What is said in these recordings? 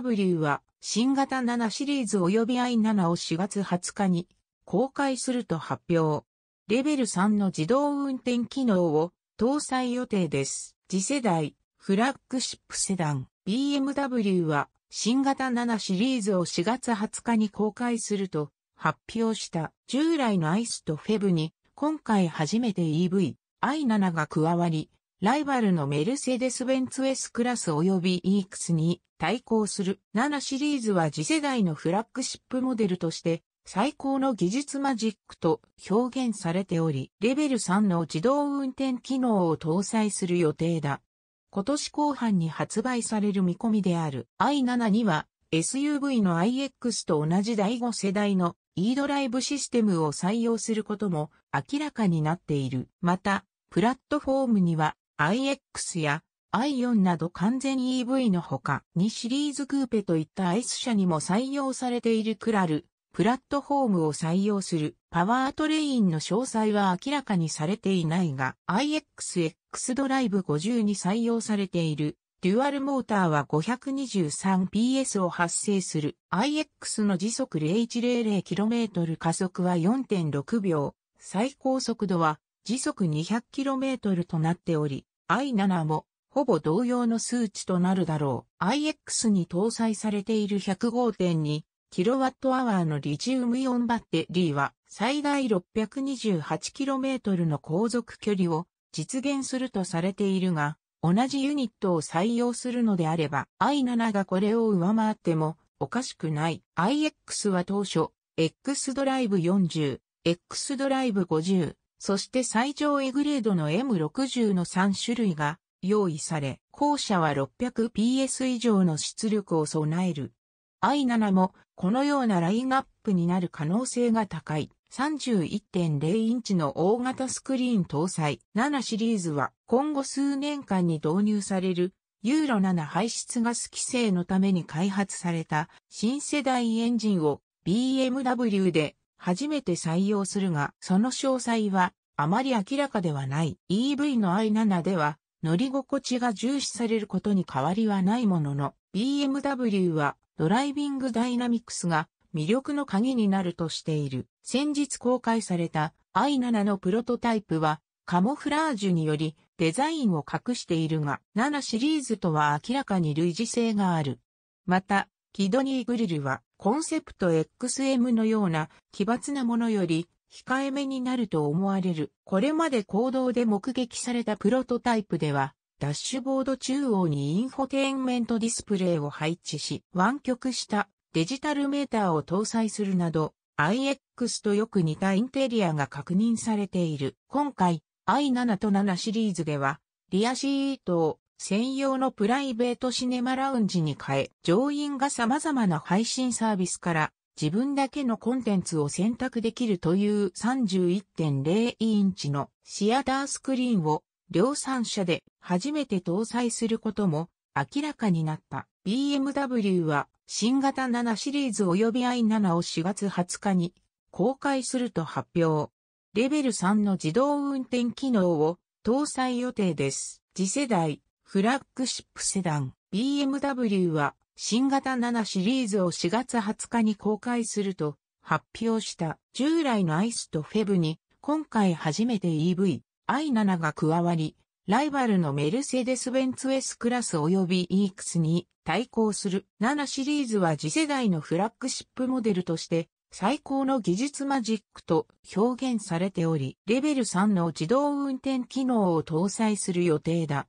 BMW は新型7シリーズ及び i7 を4月20日に公開すると発表。レベル3の自動運転機能を搭載予定です。次世代フラッグシップセダン BMW は新型7シリーズを4月20日に公開すると発表した従来のアイスとフェブに今回初めて EV、i7 が加わりライバルのメルセデス・ベンツ S クラス及び EX に対抗する7シリーズは次世代のフラッグシップモデルとして最高の技術マジックと表現されており、レベル3の自動運転機能を搭載する予定だ。今年後半に発売される見込みである i7 には SUV の iX と同じ第5世代の e ドライブシステムを採用することも明らかになっている。また、プラットフォームには iX や i4 など完全 EV のほか2シリーズクーペといった S 車にも採用されているクラル、プラットフォームを採用するパワートレインの詳細は明らかにされていないが iXX ドライブ50に採用されているデュアルモーターは 523PS を発生する iX の時速 0100km 加速は4.6秒、最高速度は時速 200km となっており、i7 もほぼ同様の数値となるだろう。iX に搭載されている 105.2kWh のリチウムイオンバッテリーは最大 628km の航続距離を実現するとされているが、同じユニットを採用するのであれば i7 がこれを上回ってもおかしくない。iX は当初、X ドライブ40、X ドライブ50、そして最上位グレードの M60 の3種類が用意され、後者は 600PS 以上の出力を備える。i7 もこのようなラインナップになる可能性が高い。31.0インチの大型スクリーン搭載7シリーズは今後数年間に導入されるユーロ7排出ガス規制のために開発された新世代エンジンを BMW で初めて採用するが、その詳細はあまり明らかではない。EV の i7 では乗り心地が重視されることに変わりはないものの、BMW はドライビングダイナミクスが魅力の鍵になるとしている。先日公開された i7 のプロトタイプはカモフラージュによりデザインを隠しているが、7シリーズとは明らかに類似性がある。また、キドニーグリルはコンセプト XM のような奇抜なものより控えめになると思われる。これまで行動で目撃されたプロトタイプでは、ダッシュボード中央にインフォテインメントディスプレイを配置し、湾曲したデジタルメーターを搭載するなど、iX とよく似たインテリアが確認されている。今回、i7 と7シリーズでは、リアシートを専用のプライベートシネマラウンジに変え、乗員が様々な配信サービスから自分だけのコンテンツを選択できるという31.0インチのシアタースクリーンを量産車で初めて搭載することも明らかになった。BMW は新型7シリーズ及び i7 を4月20日に公開すると発表。レベル3の自動運転機能を搭載予定です。次世代フラッグシップセダン BMW は新型7シリーズを4月20日に公開すると発表した従来のアイスとフェブに今回初めて EV i7 が加わりライバルのメルセデス・ベンツ S クラス及び EX に対抗する7シリーズは次世代のフラッグシップモデルとして最高の技術マジックと表現されており、レベル3の自動運転機能を搭載する予定だ。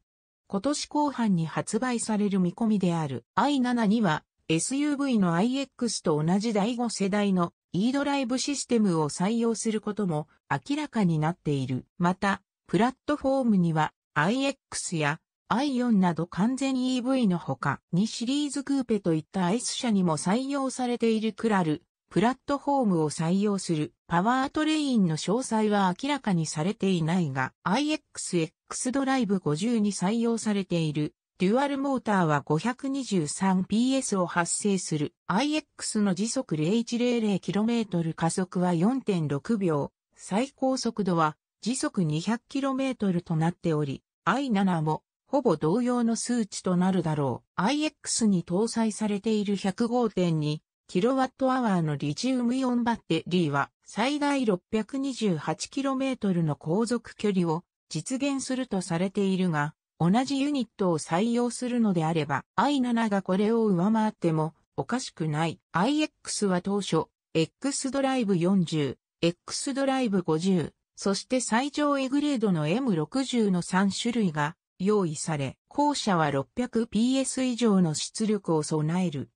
今年後半に発売される見込みである i7 には SUV の iX と同じ第5世代の e ドライブシステムを採用することも明らかになっている。また、プラットフォームには iX や i4 など完全 EV のほか2シリーズクーペといった S 車にも採用されているクラルプラットフォームを採用するパワートレインの詳細は明らかにされていないが iXX ドライブ50に採用されているデュアルモーターは 523PS を発生する iX の時速 0100km 加速は4.6秒、最高速度は時速 200km となっており、i7 もほぼ同様の数値となるだろう。iX に搭載されている105.2キロワットアワーのリチウムイオンバッテリーは最大 628km の航続距離を実現するとされているが、同じユニットを採用するのであれば i7 がこれを上回ってもおかしくない。iX は当初、X ドライブ40、X ドライブ50、そして最上位グレードの M60 の3種類が用意され、後者は 600PS 以上の出力を備える。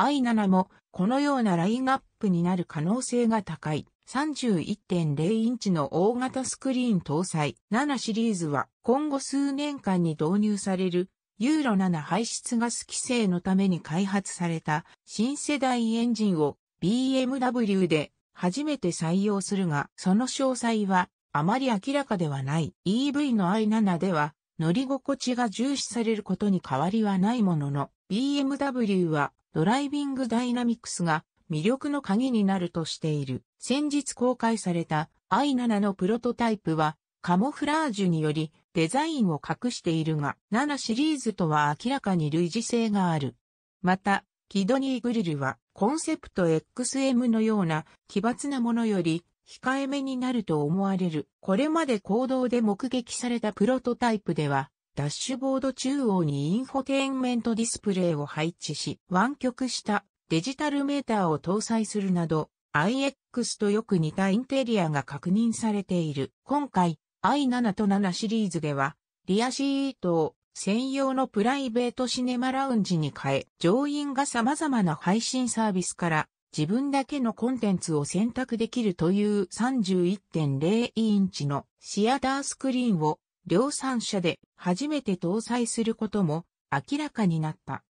i7 もこのようなラインナップになる可能性が高い。31.0インチの大型スクリーン搭載7シリーズは今後数年間に導入されるユーロ7排出ガス規制のために開発された新世代エンジンを BMW で初めて採用するがその詳細はあまり明らかではない EV の i7 では乗り心地が重視されることに変わりはないものの BMW はドライビングダイナミクスが魅力の鍵になるとしている。先日公開された i7 のプロトタイプはカモフラージュによりデザインを隠しているが7シリーズとは明らかに類似性がある。また、キドニーグリルはコンセプト XM のような奇抜なものより控えめになると思われる。これまで行動で目撃されたプロトタイプではダッシュボード中央にインフォテインメントディスプレイを配置し、湾曲したデジタルメーターを搭載するなど、iX とよく似たインテリアが確認されている。今回、i7 と7シリーズでは、リアシートを専用のプライベートシネマラウンジに変え、乗員が様々な配信サービスから自分だけのコンテンツを選択できるという31.0インチのシアタースクリーンを量産車で初めて搭載することも明らかになった。